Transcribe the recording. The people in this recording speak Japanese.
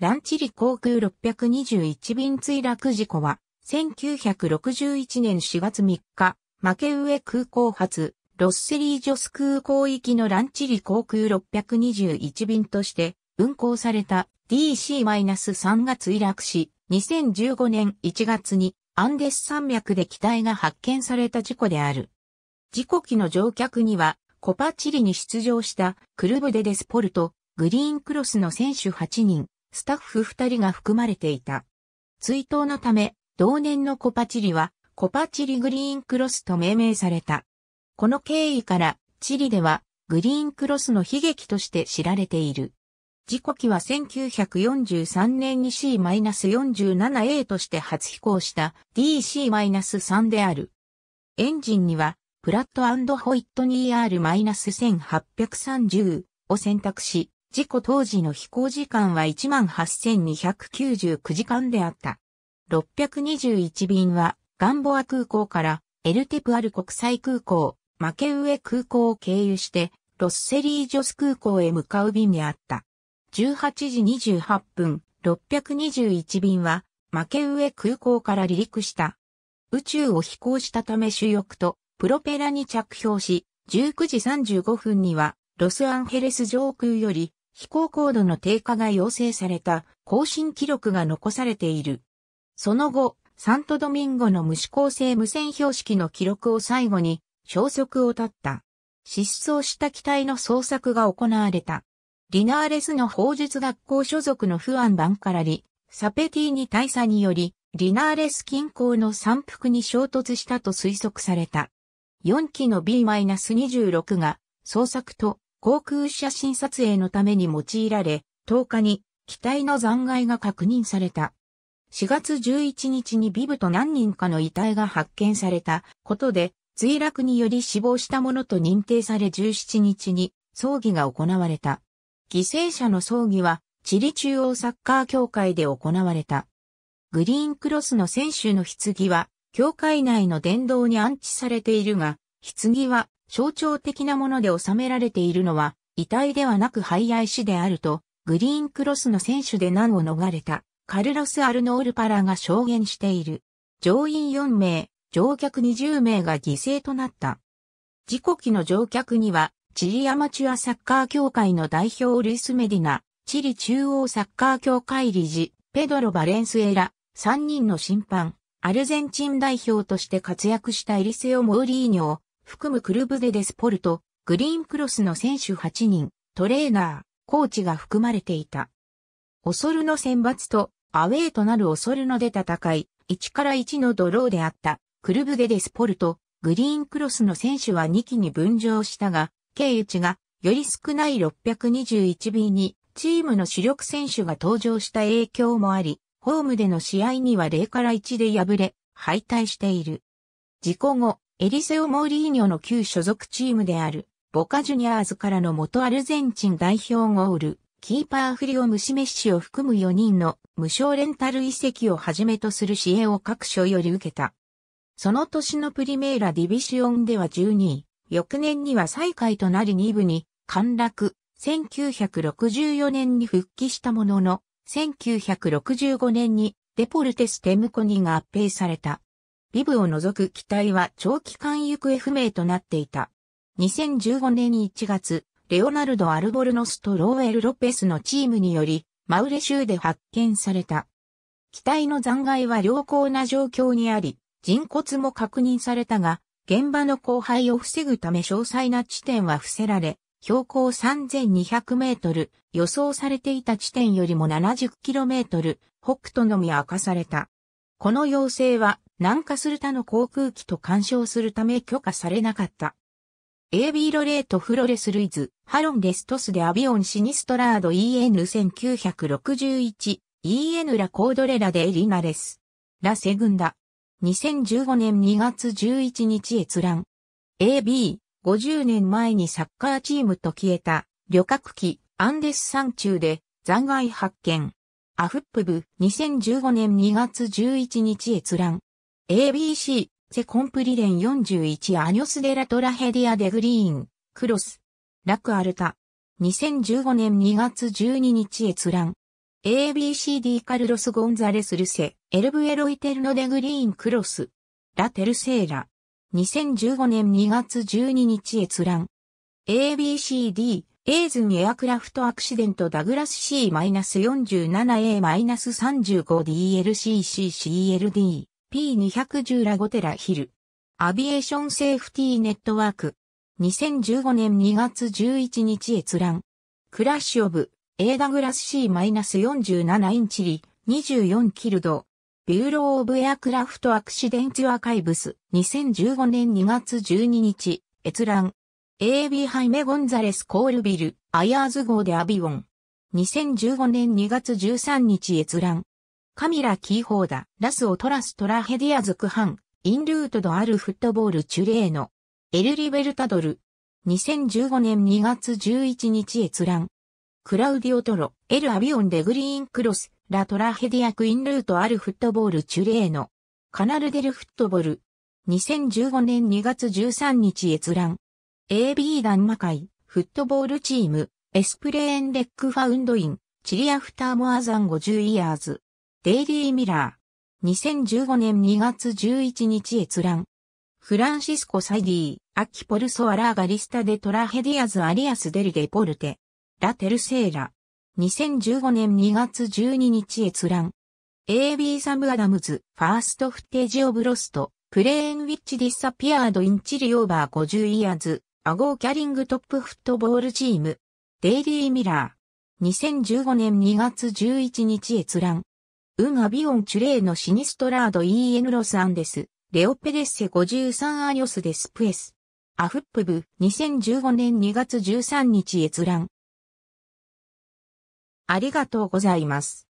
ランチリ航空621便墜落事故は、1961年4月3日、マケウエ空港発、ロッセリージョス空港行きのランチリ航空621便として、運航された DC-3 が墜落し、2015年1月にアンデス山脈で機体が発見された事故である。事故機の乗客には、コパチリに出場したクルブデデスポルト、グリーンクロスの選手8人、スタッフ二人が含まれていた。追悼のため、同年のコパチリは、コパチリグリーンクロスと命名された。この経緯から、チリでは、グリーンクロスの悲劇として知られている。時刻は1943年に C-47A として初飛行した DC-3 である。エンジンには、プラットホイットニー R-1830 を選択し、事故当時の飛行時間は18,299時間であった。621便はガンボア空港からエルテプアル国際空港、マケウエ空港を経由してロスセリージョス空港へ向かう便であった。18時28分、621便はマケウエ空港から離陸した。宇宙を飛行したため主翼とプロペラに着氷し、19時35分にはロスアンヘレス上空より飛行高度の低下が要請された更新記録が残されている。その後、サントドミンゴの無指向性無線標識の記録を最後に消息を絶った。失踪した機体の捜索が行われた。リナーレスの法術学校所属のフアン・バンカラリ、サペティに大佐により、リナーレス近郊の山腹に衝突したと推測された。4機の B-26 が捜索と航空写真撮影のために用いられ、10日に機体の残骸が確認された。4月11日にビブと何人かの遺体が発見されたことで、墜落により死亡したものと認定され17日に葬儀が行われた。犠牲者の葬儀は、チリ中央サッカー協会で行われた。グリーンクロスの選手の棺は、協会内の殿堂に安置されているが、棺は象徴的なもので収められているのは、遺体ではなく肺愛死であると、グリーンクロスの選手で難を逃れた、カルロス・アルノール・パラが証言している。乗員4名、乗客20名が犠牲となった。事故機の乗客には、チリアマチュアサッカー協会の代表ルイス・メディナ、チリ中央サッカー協会理事、ペドロ・バレンスエラ、3人の審判、アルゼンチン代表として活躍したエリセオ・モーリーニョ、含むクルブデデスポルト、グリーンクロスの選手8人、トレーナー、コーチが含まれていた。オソルの選抜とアウェーとなるオソルので戦い、1から1のドローであったクルブデデスポルト、グリーンクロスの選手は2期に分譲したが、経由値がより少ない 621B にチームの主力選手が登場した影響もあり、ホームでの試合には0から1で敗れ、敗退している。事故後、エリセオ・モーリーニョの旧所属チームである、ボカジュニアーズからの元アルゼンチン代表ゴール、キーパーフリオ・ムシメッシを含む4人の無償レンタル遺跡をはじめとする支援を各所より受けた。その年のプリメーラ・ディビシオンでは12位、翌年には最下位となり2部に陥落、1964年に復帰したものの、1965年にデポルテス・テムコニが合併された。ビブを除く機体は長期間行方不明となっていた。2015年1月、レオナルド・アルボルノスとローエル・ロペスのチームにより、マウレ州で発見された。機体の残骸は良好な状況にあり、人骨も確認されたが、現場の荒廃を防ぐため詳細な地点は伏せられ、標高3200メートル、予想されていた地点よりも70キロメートル、北斗のみ明かされた。この要請は南下する他の航空機と干渉するため許可されなかった。AB ロレートフロレスルイズ、ハロンデストスでアビオンシニストラード EN1961、EN ラコードレラでエリナレス。ラセグンダ。2015年2月11日閲覧。AB、50年前にサッカーチームと消えた、旅客機、アンデス山中で、残骸発見。アフップ部、2015年2月11日閲覧。ABC、セコンプリレン41アニョスデラトラヘディアデグリーン、クロス、ラクアルタ。2015年2月12日閲覧。ABCD カルロス・ゴンザレス・ルセ、エルブエロイテルノデグリーン・クロス、ラテルセーラ。2015年2月12日閲覧。ABCD、エーズンエアクラフトアクシデントダグラス C-47A-35DLCCCLD。P210 ラゴテラヒル。アビエーションセーフティーネットワーク。2015年2月11日閲覧。クラッシュオブ、エーダグラス C-47 インチリ、24キルド。ビューロー・オブ・エアクラフト・アクシデンツ・アーカイブス。2015年2月12日、閲覧。AB ハイメ・ゴンザレス・コールビル、アイアーズ号でアビオン。2015年2月13日閲覧。カミラ・キーホーダ、ラスオ・トラス・トラヘディアズ・クハン、インルートド・アル・フットボール・チュレーノ、エル・リベルタドル、2015年2月11日閲覧。クラウディオトロ、エル・アビオン・デ・グリーン・クロス、ラ・トラヘディア・クインルート・アル・フットボール・チュレーノ、カナルデル・フットボール、2015年2月13日閲覧。AB ダンマ会、フットボールチーム、エスプレーンレックファウンドイン、チリアフターモアザン50イヤーズ。デイリー・ミラー。2015年2月11日閲覧。フランシスコ・サイディ、アキポルソ・アラーガリスタ・デ・トラヘディアズ・アリアス・デル・デ・ポルテ。ラ・テルセーラ。2015年2月12日閲覧。AB サム・アダムズ、ファースト・フッテージ・オブ・ロスト、プレーン・ウィッチ・ディス・アピアード・イン・チリ・オーバー50イヤーズ、アゴー・キャリング・トップ・フットボール・チーム。デイリー・ミラー。2015年2月11日閲覧。ウン・アビオン・チュレーのシニストラード・イーエヌ・ロス・アンデス、レオペデッセ53アリョス・デスプエス。アフップ部、2015年2月13日閲覧。ありがとうございます。